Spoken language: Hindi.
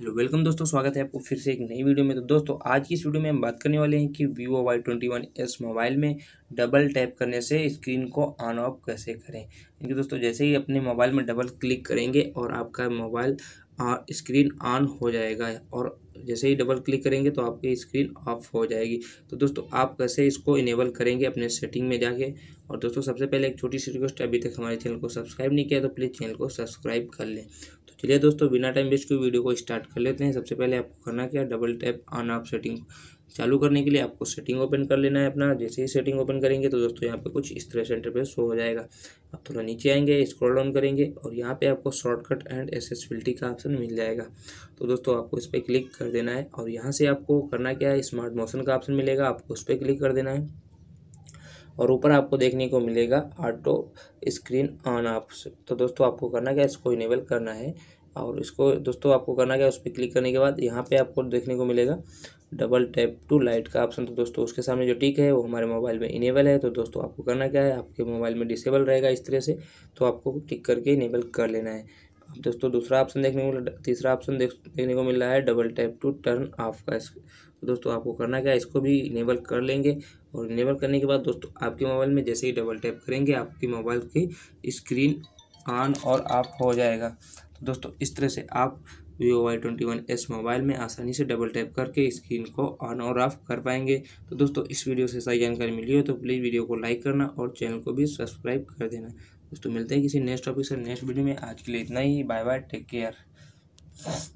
हेलो वेलकम दोस्तों स्वागत है आपको फिर से एक नई वीडियो में तो दोस्तों आज की इस वीडियो में हम बात करने वाले हैं कि Vivo Y twenty one S mobile में डबल टैप करने से स्क्रीन को ऑन ऑफ कैसे करें क्योंकि दोस्तों जैसे ही अपने मोबाइल में डबल क्लिक करेंगे और आपका मोबाइल स्क्रीन ऑन हो जाएगा और जैसे ही डबल क्लिक करेंगे तो आपकी स्क्रीन ऑफ हो जाएगी तो दोस्तों आप कैसे इसको इनेबल करेंगे अपने सेटिंग में जाके और दोस्तों सबसे पहले एक छोटी सी रिक्वेस्ट अभी तक हमारे चैनल को सब्सक्राइब नहीं किया तो प्लीज़ चैनल को सब्सक्राइब कर लें चलिए दोस्तों बिना टाइम वेस्ट के वीडियो को स्टार्ट कर लेते हैं सबसे पहले आपको करना क्या double tap on off setting चालू करने के लिए आपको सेटिंग ओपन कर लेना है अपना जैसे ही सेटिंग ओपन करेंगे तो दोस्तों यहाँ पे कुछ इस तरह सेंटर पे शो हो जाएगा आप थोड़ा नीचे आएंगे स्क्रॉल डाउन करेंगे और यहाँ पे आपको शॉर्टकट एंड एसेसबिलिटी का ऑप्शन मिल जाएगा तो दोस्तों आपको इस पर क्लिक कर देना है और यहाँ से आपको करना क्या है स्मार्ट मोशन का ऑप्शन मिलेगा आपको उस पर क्लिक कर देना है और ऊपर आपको देखने को मिलेगा ऑटो स्क्रीन ऑन आप तो दोस्तों आपको करना क्या इसको इनेबल करना है और इसको दोस्तों आपको करना क्या उस पर क्लिक करने के बाद यहाँ पे आपको देखने को मिलेगा डबल टैप टू लाइट का ऑप्शन तो दोस्तों उसके सामने जो टिक है वो हमारे मोबाइल में इनेबल है तो दोस्तों आपको करना क्या है आपके मोबाइल में डिसेबल रहेगा इस तरह से तो आपको टिक करके इनेबल कर लेना है दोस्तों दूसरा ऑप्शन देखने को तीसरा ऑप्शन देखने को मिल रहा है double tap to turn off का तो दोस्तों आपको करना क्या है इसको भी इनेबल कर लेंगे और इनेबल करने के बाद दोस्तों आपके मोबाइल में जैसे ही डबल टैप करेंगे आपकी मोबाइल की स्क्रीन ऑन और ऑफ हो जाएगा तो दोस्तों इस तरह से आप Vivo Y twenty one S mobile में आसानी से डबल टैप करके स्क्रीन को ऑन और ऑफ कर पाएंगे तो दोस्तों इस वीडियो से सही जानकारी मिली हो तो प्लीज़ वीडियो को लाइक करना और चैनल को भी सब्सक्राइब कर देना दोस्तों मिलते हैं किसी नेक्स्ट टॉपिक से नेक्स्ट वीडियो में आज के लिए इतना ही बाय बाय टेक केयर